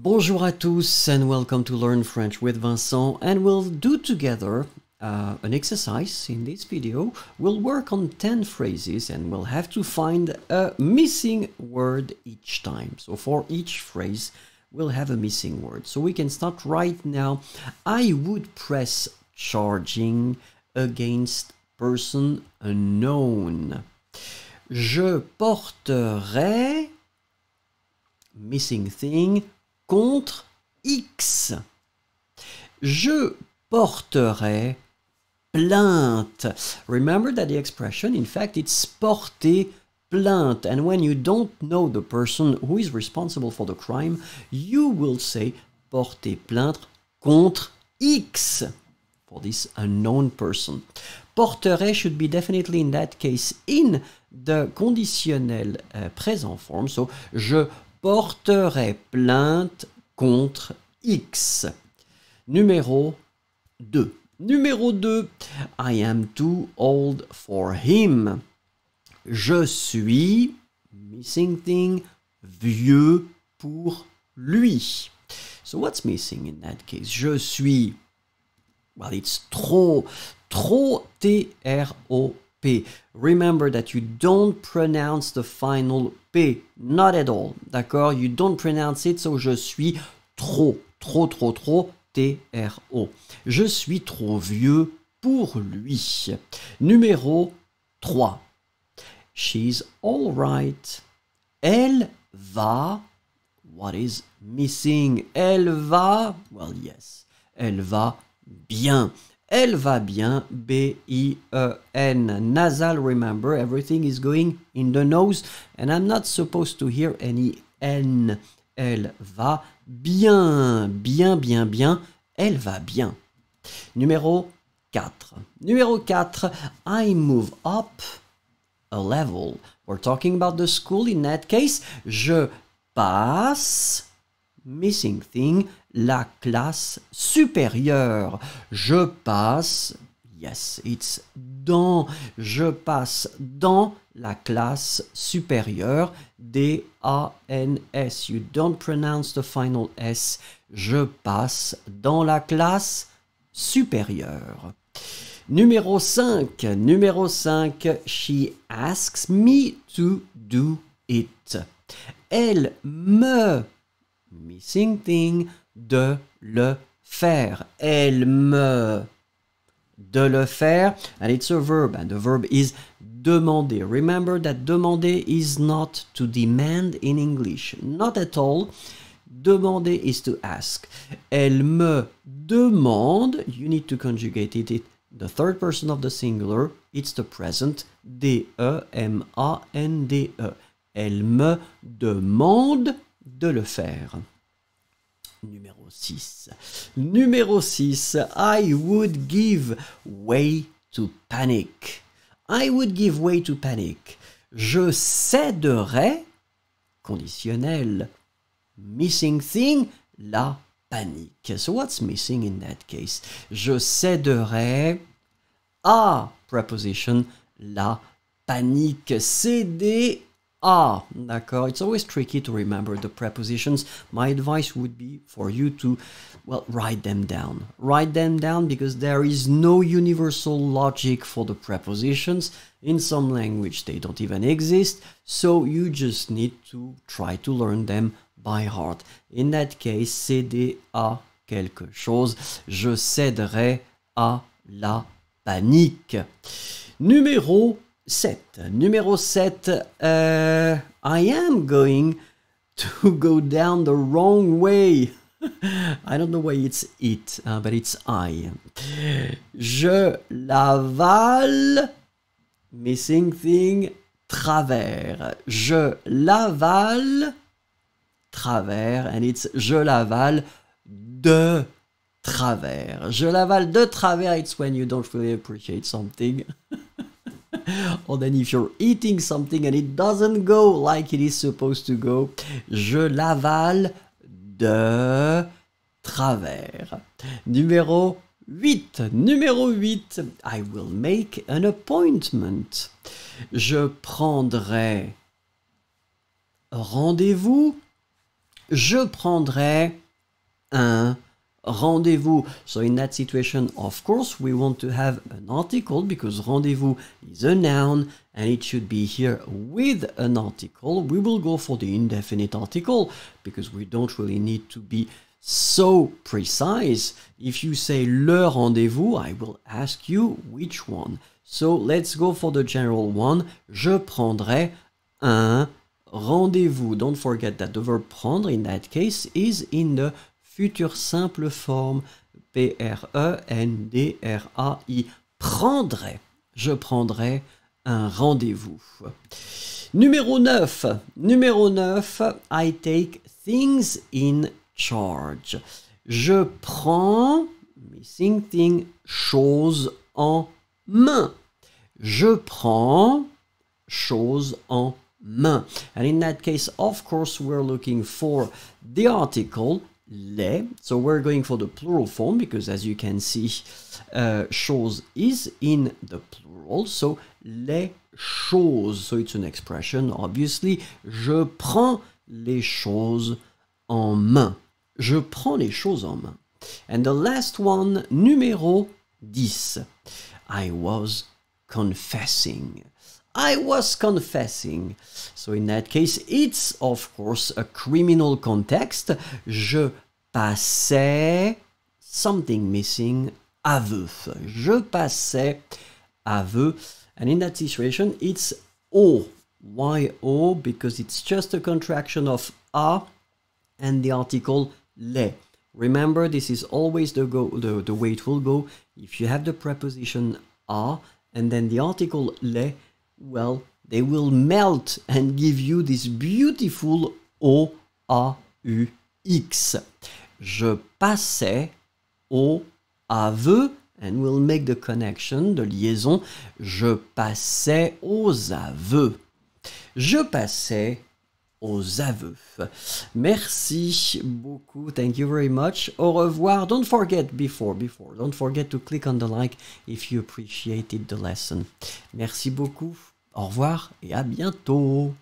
Bonjour à tous and welcome to Learn French with Vincent and we'll do together uh, an exercise in this video. We'll work on 10 phrases and we'll have to find a missing word each time. So for each phrase we'll have a missing word. So we can start right now. I would press charging against person unknown. Je porterai missing thing contre X. Je porterai plainte. Remember that the expression, in fact, it's porter plainte. And when you don't know the person who is responsible for the crime, you will say porter plainte contre X for this unknown person. Porterai should be definitely in that case in the conditionnel euh, présent present form. So, je porterait plainte contre X. Numéro 2. Numéro 2. I am too old for him. Je suis, missing thing, vieux pour lui. So what's missing in that case? Je suis, well, it's trop, trop, T-R-O Remember that you don't pronounce the final P. Not at all. D'accord You don't pronounce it, so je suis trop, trop, trop, trop, T-R-O. Je suis trop vieux pour lui. Numéro 3. She's alright. Elle va. What is missing? Elle va. Well, yes. Elle va bien. Elle va bien, B-I-E-N, nasal remember, everything is going in the nose, and I'm not supposed to hear any N. Elle va bien, bien, bien, bien, elle va bien. Numéro 4. Numéro 4, I move up a level. We're talking about the school in that case. Je passe Missing Thing, la classe supérieure. Je passe, yes, it's dans, je passe dans la classe supérieure, D-A-N-S, you don't pronounce the final S, je passe dans la classe supérieure. Numéro 5, numéro 5, she asks me to do it. Elle me missing thing, de le faire. Elle me. De le faire, and it's a verb, and the verb is demander. Remember that demander is not to demand in English, not at all. Demander is to ask. Elle me demande, you need to conjugate it, it the third person of the singular, it's the present, D-E-M-A-N-D-E. -E. Elle me demande de le faire. Numéro 6. Numéro 6. I would give way to panic. I would give way to panic. Je céderais, conditionnel, missing thing, la panique. So what's missing in that case? Je céderais à preposition la panique. Céder Ah, D'accord? It's always tricky to remember the prepositions. My advice would be for you to, well, write them down. Write them down because there is no universal logic for the prepositions. In some language, they don't even exist. So you just need to try to learn them by heart. In that case, céder à quelque chose. Je céderai à la panique. Numéro 7. Numéro 7. I am going to go down the wrong way. I don't know why it's it, uh, but it's I. Je l'avale. Missing thing. Travers. Je l'avale. Travers. And it's je l'avale de travers. Je l'avale de travers. It's when you don't really appreciate something. Or then if you're eating something and it doesn't go like it is supposed to go, je l'avale de travers. Numéro 8. Numéro 8. I will make an appointment. Je prendrai rendez-vous. Je prendrai un rendezvous. So in that situation, of course, we want to have an article because rendezvous is a noun and it should be here with an article. We will go for the indefinite article because we don't really need to be so precise. If you say le rendezvous, I will ask you which one. So let's go for the general one. Je prendrai un rendezvous. Don't forget that the verb prendre in that case is in the future simple forme P-R-E-N-D-R-A-I prendrai. Je prendrai un rendez-vous. Numéro 9. Numéro 9. I take things in charge. Je prends, missing thing, chose en main. Je prends chose en main. And in that case, of course, we're looking for the article les. So we're going for the plural form because as you can see, uh, choses is in the plural. So les choses. So it's an expression, obviously. Je prends les choses en main. Je prends les choses en main. And the last one, numéro 10. I was confessing. I was confessing. So in that case, it's of course a criminal context. Je passais something missing aveu. Je passais aveu. And in that situation, it's O. Why O? Because it's just a contraction of A and the article le. Remember, this is always the, go, the, the way it will go. If you have the preposition a and then the article le, well, they will melt and give you this beautiful O-A-U-X. Je passais au aveu and we'll make the connection de liaison. Je passais aux aveux. Je passais aux aveux. Merci beaucoup. Thank you very much. Au revoir. Don't forget before, before. Don't forget to click on the like if you appreciated the lesson. Merci beaucoup. Au revoir et à bientôt.